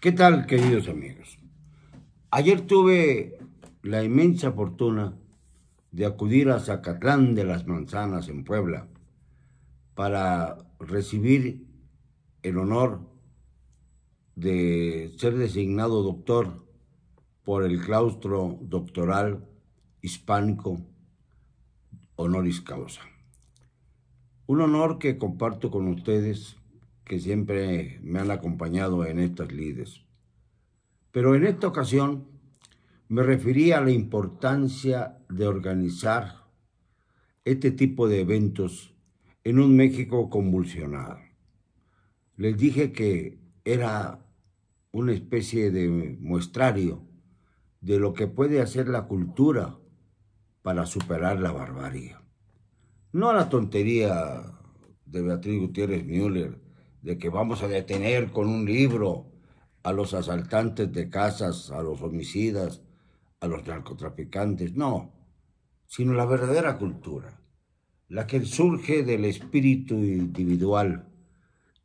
¿Qué tal, queridos amigos? Ayer tuve la inmensa fortuna de acudir a Zacatlán de las Manzanas, en Puebla, para recibir el honor de ser designado doctor por el claustro doctoral hispánico honoris causa. Un honor que comparto con ustedes que siempre me han acompañado en estas lides. Pero en esta ocasión me refería a la importancia de organizar este tipo de eventos en un México convulsionado. Les dije que era una especie de muestrario de lo que puede hacer la cultura para superar la barbarie. No a la tontería de Beatriz Gutiérrez Müller, de que vamos a detener con un libro a los asaltantes de casas, a los homicidas, a los narcotraficantes, no, sino la verdadera cultura, la que surge del espíritu individual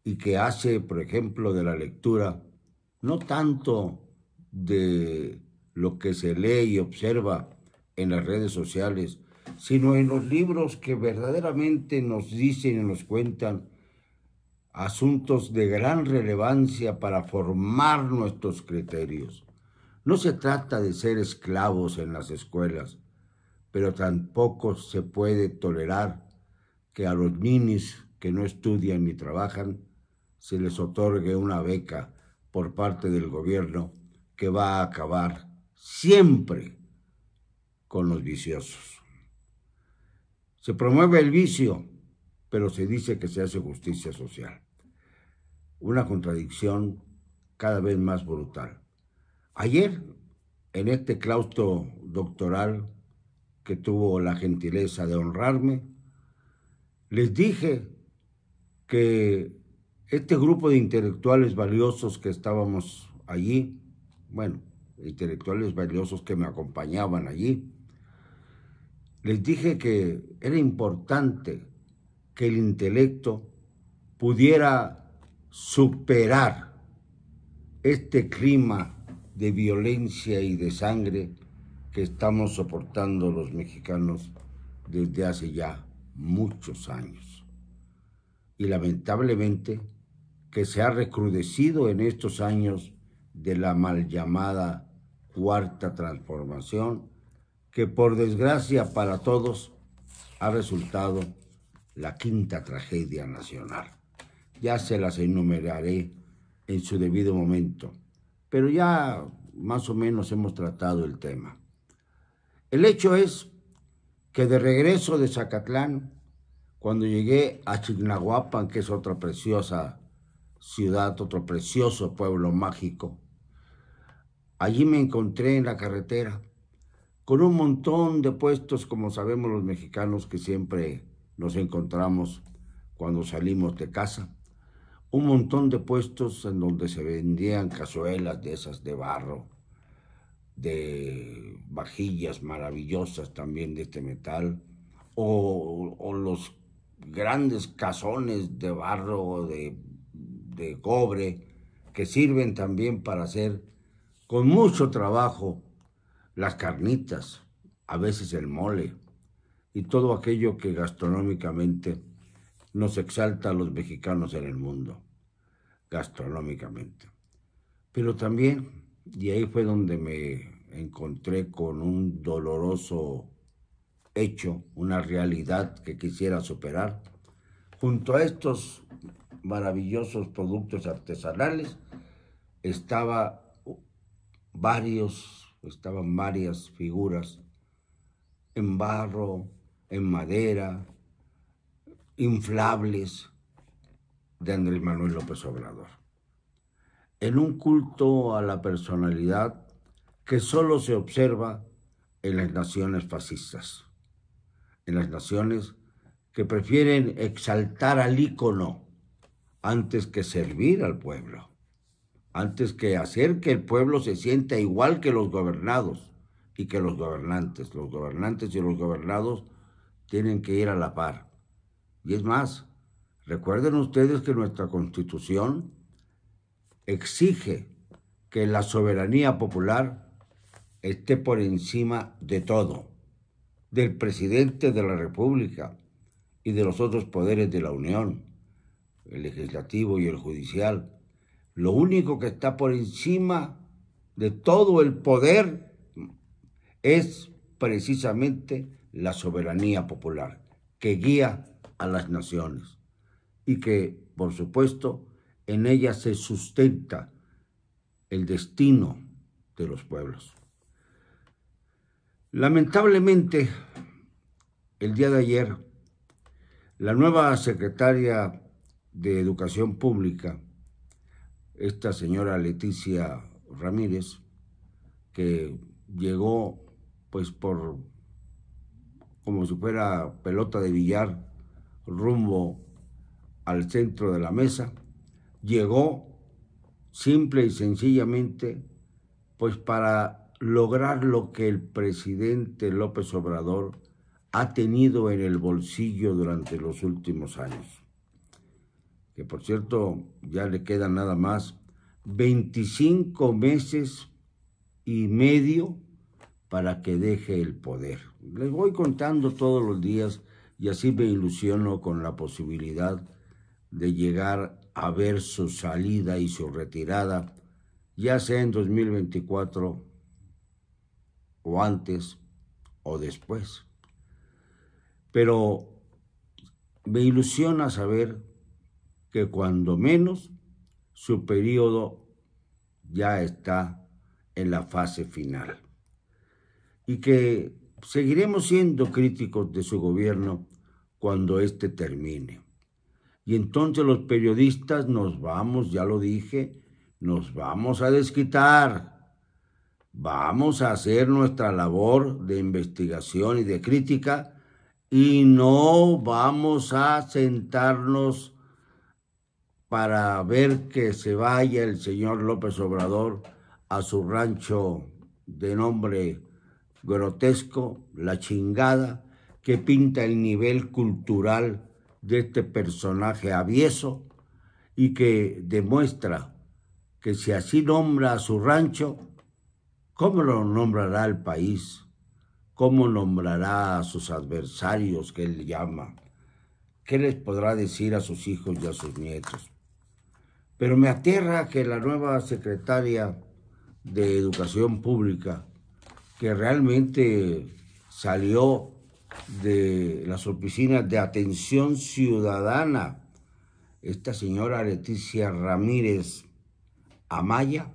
y que hace, por ejemplo, de la lectura, no tanto de lo que se lee y observa en las redes sociales, sino en los libros que verdaderamente nos dicen y nos cuentan asuntos de gran relevancia para formar nuestros criterios. No se trata de ser esclavos en las escuelas, pero tampoco se puede tolerar que a los minis que no estudian ni trabajan se les otorgue una beca por parte del gobierno que va a acabar siempre con los viciosos. Se promueve el vicio, pero se dice que se hace justicia social una contradicción cada vez más brutal. Ayer, en este claustro doctoral que tuvo la gentileza de honrarme, les dije que este grupo de intelectuales valiosos que estábamos allí, bueno, intelectuales valiosos que me acompañaban allí, les dije que era importante que el intelecto pudiera superar este clima de violencia y de sangre que estamos soportando los mexicanos desde hace ya muchos años. Y lamentablemente que se ha recrudecido en estos años de la mal llamada cuarta transformación, que por desgracia para todos ha resultado la quinta tragedia nacional ya se las enumeraré en su debido momento, pero ya más o menos hemos tratado el tema. El hecho es que de regreso de Zacatlán, cuando llegué a Chignahuapan, que es otra preciosa ciudad, otro precioso pueblo mágico, allí me encontré en la carretera con un montón de puestos, como sabemos los mexicanos que siempre nos encontramos cuando salimos de casa un montón de puestos en donde se vendían cazuelas de esas de barro, de vajillas maravillosas también de este metal, o, los grandes cazones de barro, de, de cobre, que sirven también para hacer con mucho trabajo las carnitas, a veces el mole y todo aquello que gastronómicamente nos exalta a los mexicanos en el mundo, gastronómicamente. Pero también, y ahí fue donde me encontré con un doloroso hecho, una realidad que quisiera superar, junto a estos maravillosos productos artesanales, estaba varios, estaban varias figuras en barro, en madera, inflables de Andrés Manuel López Obrador. En un culto a la personalidad que solo se observa en las naciones fascistas, en las naciones que prefieren exaltar al ícono antes que servir al pueblo, antes que hacer que el pueblo se sienta igual que los gobernados y que los gobernantes. Los gobernantes y los gobernados tienen que ir a la par y es más, recuerden ustedes que nuestra constitución exige que la soberanía popular esté por encima de todo, del presidente de la República y de los otros poderes de la Unión, el legislativo y el judicial. Lo único que está por encima de todo el poder es precisamente la soberanía popular, que guía a las naciones y que, por supuesto, en ella se sustenta el destino de los pueblos. Lamentablemente, el día de ayer, la nueva secretaria de Educación Pública, esta señora Leticia Ramírez, que llegó pues por como si fuera pelota de billar rumbo al centro de la mesa, llegó simple y sencillamente pues para lograr lo que el presidente López Obrador ha tenido en el bolsillo durante los últimos años. Que por cierto, ya le quedan nada más 25 meses y medio para que deje el poder. Les voy contando todos los días y así me ilusiono con la posibilidad de llegar a ver su salida y su retirada, ya sea en 2024 o antes o después. Pero me ilusiona saber que cuando menos su periodo ya está en la fase final y que Seguiremos siendo críticos de su gobierno cuando este termine. Y entonces los periodistas nos vamos, ya lo dije, nos vamos a desquitar. Vamos a hacer nuestra labor de investigación y de crítica y no vamos a sentarnos para ver que se vaya el señor López Obrador a su rancho de nombre grotesco, la chingada, que pinta el nivel cultural de este personaje avieso y que demuestra que si así nombra a su rancho, ¿cómo lo nombrará el país? ¿Cómo nombrará a sus adversarios que él llama? ¿Qué les podrá decir a sus hijos y a sus nietos? Pero me aterra que la nueva secretaria de Educación Pública que realmente salió de las oficinas de atención ciudadana, esta señora Leticia Ramírez Amaya,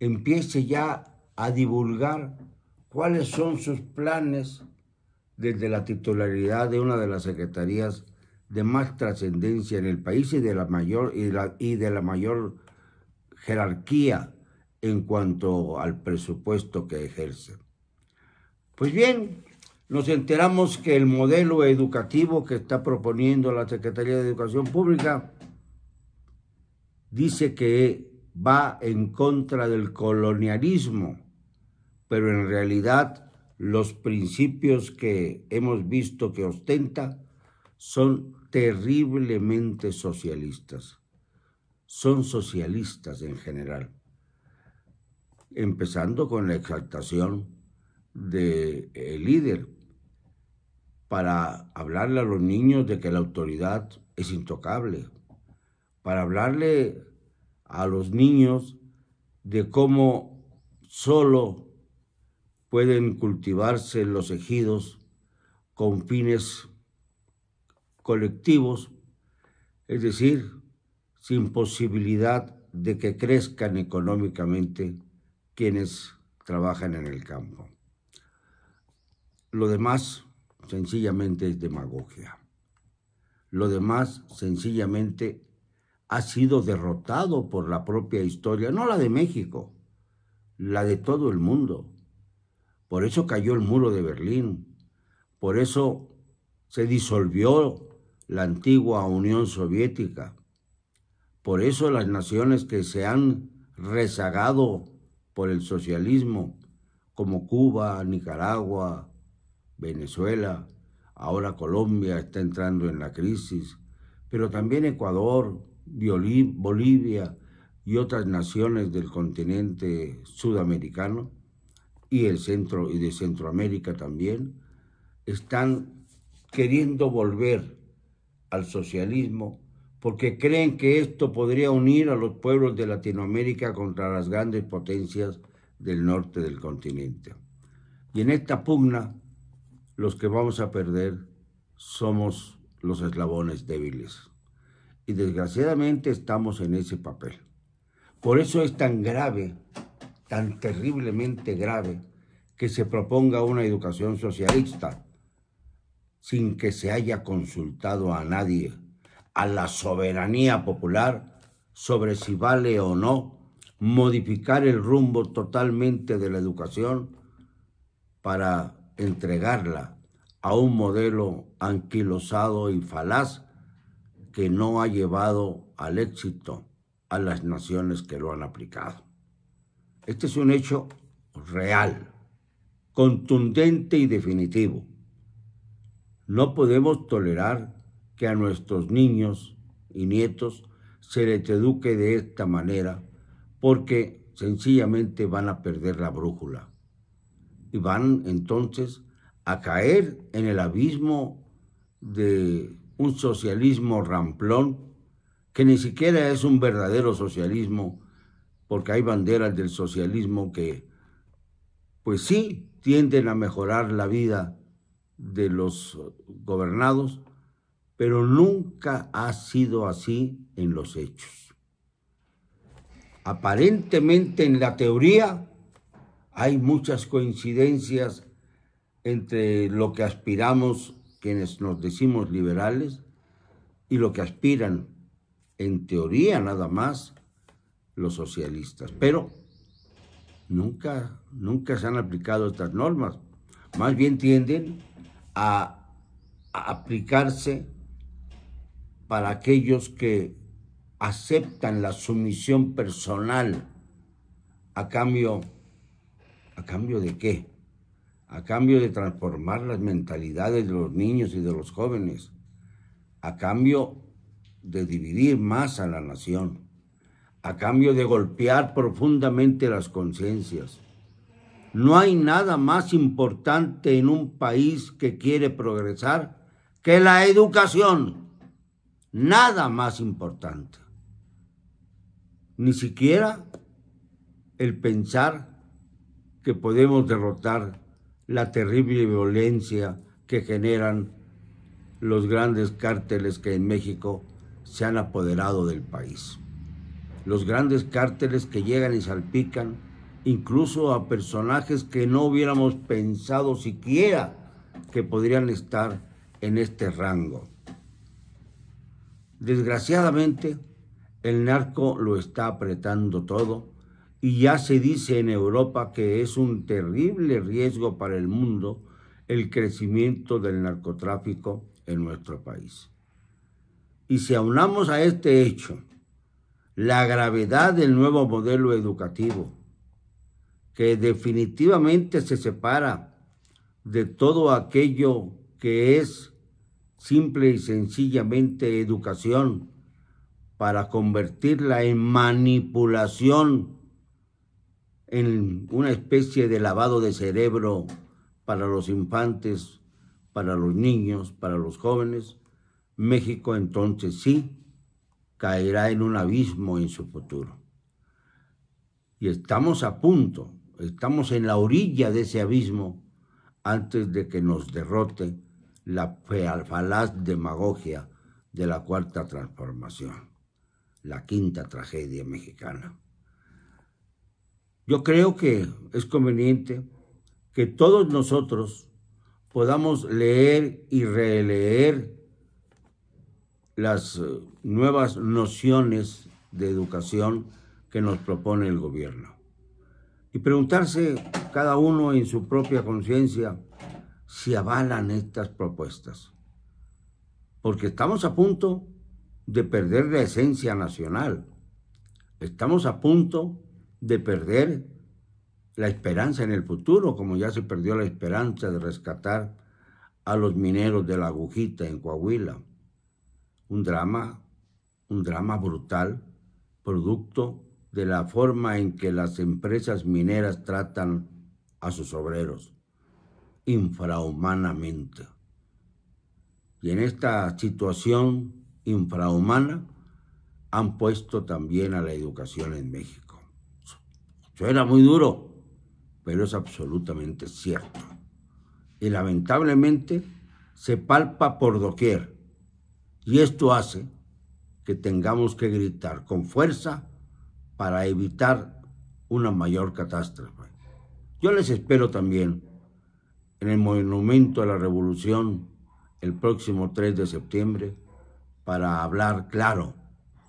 empiece ya a divulgar cuáles son sus planes desde la titularidad de una de las secretarías de más trascendencia en el país y de la mayor y, y de la mayor jerarquía en cuanto al presupuesto que ejerce. Pues bien, nos enteramos que el modelo educativo que está proponiendo la Secretaría de Educación Pública dice que va en contra del colonialismo, pero en realidad los principios que hemos visto que ostenta son terriblemente socialistas. Son socialistas en general empezando con la exaltación del líder para hablarle a los niños de que la autoridad es intocable, para hablarle a los niños de cómo solo pueden cultivarse los ejidos con fines colectivos, es decir, sin posibilidad de que crezcan económicamente quienes trabajan en el campo. Lo demás sencillamente es demagogia. Lo demás sencillamente ha sido derrotado por la propia historia, no la de México, la de todo el mundo. Por eso cayó el muro de Berlín, por eso se disolvió la antigua Unión Soviética, por eso las naciones que se han rezagado por el socialismo, como Cuba, Nicaragua, Venezuela, ahora Colombia está entrando en la crisis, pero también Ecuador, Bolivia y otras naciones del continente sudamericano y el centro y de Centroamérica también están queriendo volver al socialismo porque creen que esto podría unir a los pueblos de Latinoamérica contra las grandes potencias del norte del continente. Y en esta pugna, los que vamos a perder somos los eslabones débiles. Y desgraciadamente estamos en ese papel. Por eso es tan grave, tan terriblemente grave, que se proponga una educación socialista sin que se haya consultado a nadie a la soberanía popular sobre si vale o no modificar el rumbo totalmente de la educación para entregarla a un modelo anquilosado y falaz que no ha llevado al éxito a las naciones que lo han aplicado. Este es un hecho real, contundente y definitivo. No podemos tolerar que a nuestros niños y nietos se les eduque de esta manera porque sencillamente van a perder la brújula y van entonces a caer en el abismo de un socialismo ramplón que ni siquiera es un verdadero socialismo porque hay banderas del socialismo que pues sí tienden a mejorar la vida de los gobernados, pero nunca ha sido así en los hechos. Aparentemente en la teoría hay muchas coincidencias entre lo que aspiramos quienes nos decimos liberales y lo que aspiran en teoría nada más los socialistas. Pero nunca, nunca se han aplicado estas normas. Más bien tienden a aplicarse para aquellos que aceptan la sumisión personal a cambio a cambio de qué? A cambio de transformar las mentalidades de los niños y de los jóvenes, a cambio de dividir más a la nación, a cambio de golpear profundamente las conciencias. No hay nada más importante en un país que quiere progresar que la educación nada más importante. Ni siquiera el pensar que podemos derrotar la terrible violencia que generan los grandes cárteles que en México se han apoderado del país. Los grandes cárteles que llegan y salpican incluso a personajes que no hubiéramos pensado siquiera que podrían estar en este rango. Desgraciadamente, el narco lo está apretando todo y ya se dice en Europa que es un terrible riesgo para el mundo el crecimiento del narcotráfico en nuestro país. Y si aunamos a este hecho la gravedad del nuevo modelo educativo, que definitivamente se separa de todo aquello que es simple y sencillamente educación para convertirla en manipulación, en una especie de lavado de cerebro para los infantes, para los niños, para los jóvenes, México entonces sí caerá en un abismo en su futuro. Y estamos a punto, estamos en la orilla de ese abismo antes de que nos derrote la falaz demagogia de la cuarta transformación, la quinta tragedia mexicana. Yo creo que es conveniente que todos nosotros podamos leer y releer las eh, nuevas nociones de educación que nos propone el gobierno. Y preguntarse cada uno en su propia conciencia, si avalan estas propuestas, porque estamos a punto de perder la esencia nacional, estamos a punto de perder la esperanza en el futuro, como ya se perdió la esperanza de rescatar a los mineros de la agujita en Coahuila. Un drama, un drama brutal, producto de la forma en que las empresas mineras tratan a sus obreros infrahumanamente. Y en esta situación infrahumana han puesto también a la educación en México. era muy duro, pero es absolutamente cierto. Y lamentablemente se palpa por doquier. Y esto hace que tengamos que gritar con fuerza para evitar una mayor catástrofe. Yo les espero también en el Monumento a la Revolución el próximo 3 de septiembre para hablar claro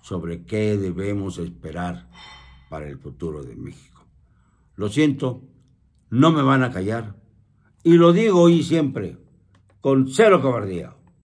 sobre qué debemos esperar para el futuro de México. Lo siento, no me van a callar y lo digo hoy siempre, con cero cobardía.